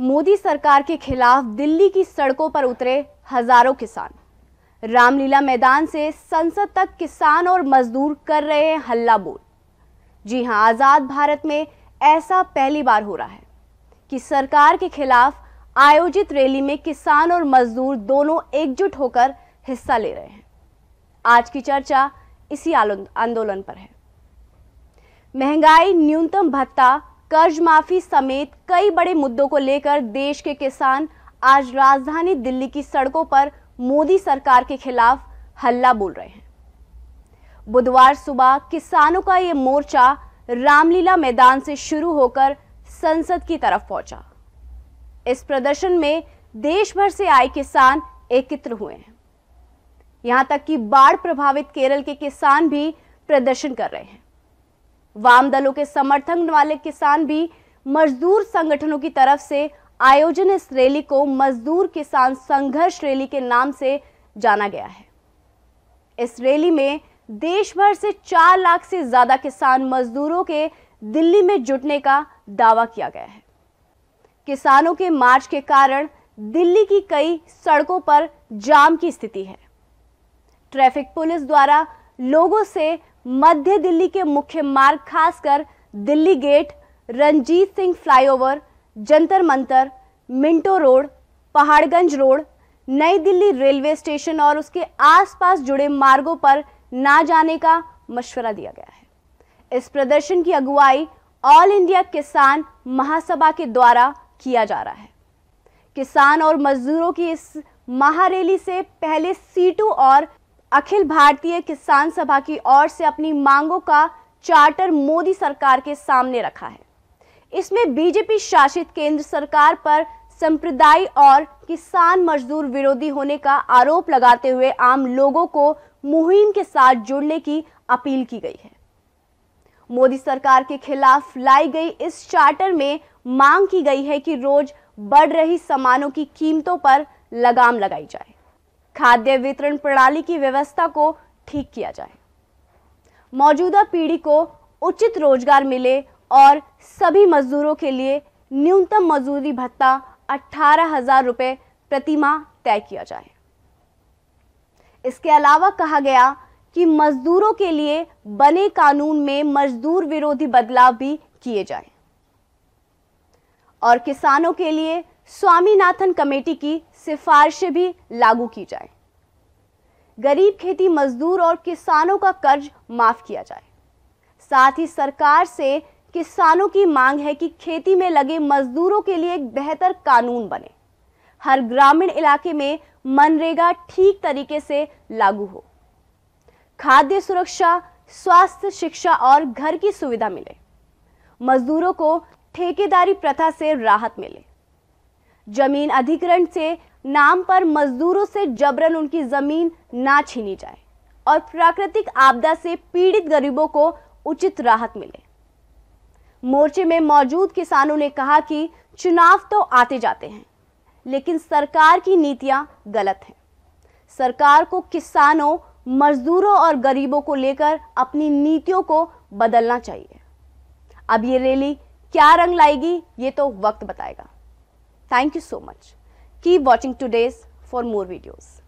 मोदी सरकार के खिलाफ दिल्ली की सड़कों पर उतरे हजारों किसान रामलीला मैदान से संसद तक किसान और मजदूर कर रहे हैं हल्ला बोल जी हां आज़ाद भारत में ऐसा पहली बार हो रहा है कि सरकार के खिलाफ आयोजित रैली में किसान और मजदूर दोनों एकजुट होकर हिस्सा ले रहे हैं आज की चर्चा इसी आंदोलन पर है महंगाई न्यूनतम भत्ता कर्ज माफी समेत कई बड़े मुद्दों को लेकर देश के किसान आज राजधानी दिल्ली की सड़कों पर मोदी सरकार के खिलाफ हल्ला बोल रहे हैं बुधवार सुबह किसानों का ये मोर्चा रामलीला मैदान से शुरू होकर संसद की तरफ पहुंचा इस प्रदर्शन में देश भर से आए किसान एकत्र हुए हैं यहां तक कि बाढ़ प्रभावित केरल के किसान भी प्रदर्शन कर रहे हैं वाम दलों के समर्थन वाले किसान भी मजदूर संगठनों की तरफ से आयोजन इस रैली को मजदूर किसान संघर्ष रैली के नाम से जाना गया है इस रैली में देश भर से चार लाख से ज्यादा किसान मजदूरों के दिल्ली में जुटने का दावा किया गया है किसानों के मार्च के कारण दिल्ली की कई सड़कों पर जाम की स्थिति है ट्रैफिक पुलिस द्वारा लोगों से मध्य दिल्ली के मुख्य मार्ग खासकर Delhi gate Ranjit Singh flyover Jantar Mantar Minto road Paharganj road नई दिल्ली रेलवे स्टेशन और उसके आसपास जुड़े मार्गों पर ना जाने का मशवरा दिया गया है इस प्रदर्शन की अगुवाई ऑल इंडिया किसान महासभा के द्वारा किया जा रहा है किसान और मजदूरों की इस महारैली से पहले सीटू और अखिल भारतीय किसान सभा की ओर से अपनी मांगों का चार्टर मोदी सरकार के सामने रखा है इसमें बीजेपी शासित केंद्र सरकार पर संप्रदाय और किसान मजदूर विरोधी होने का आरोप लगाते हुए आम लोगों को मुहिम के साथ जुड़ने की अपील की गई है मोदी सरकार के खिलाफ लाई गई इस चार्टर में मांग की गई है कि रोज बढ़ रही सामानों की कीमतों पर लगाम लगाई जाए खाद्य वितरण प्रणाली की व्यवस्था को ठीक किया जाए मौजूदा पीढ़ी को उचित रोजगार मिले और सभी मजदूरों के लिए न्यूनतम मजदूरी भत्ता अठारह हजार रुपये प्रतिमा तय किया जाए इसके अलावा कहा गया कि मजदूरों के लिए बने कानून में मजदूर विरोधी बदलाव भी किए जाए और किसानों के लिए स्वामीनाथन कमेटी की सिफारिशें भी लागू की जाए गरीब खेती मजदूर और किसानों का कर्ज माफ किया जाए साथ ही सरकार से किसानों की मांग है कि खेती में लगे मजदूरों के लिए एक बेहतर कानून बने हर ग्रामीण इलाके में मनरेगा ठीक तरीके से लागू हो खाद्य सुरक्षा स्वास्थ्य शिक्षा और घर की सुविधा मिले मजदूरों को ठेकेदारी प्रथा से राहत मिले जमीन अधिग्रहण से नाम पर मजदूरों से जबरन उनकी जमीन ना छीनी जाए और प्राकृतिक आपदा से पीड़ित गरीबों को उचित राहत मिले मोर्चे में मौजूद किसानों ने कहा कि चुनाव तो आते जाते हैं लेकिन सरकार की नीतियां गलत हैं सरकार को किसानों मजदूरों और गरीबों को लेकर अपनी नीतियों को बदलना चाहिए अब ये रैली क्या रंग लाएगी ये तो वक्त बताएगा Thank you so much. Keep watching today's for more videos.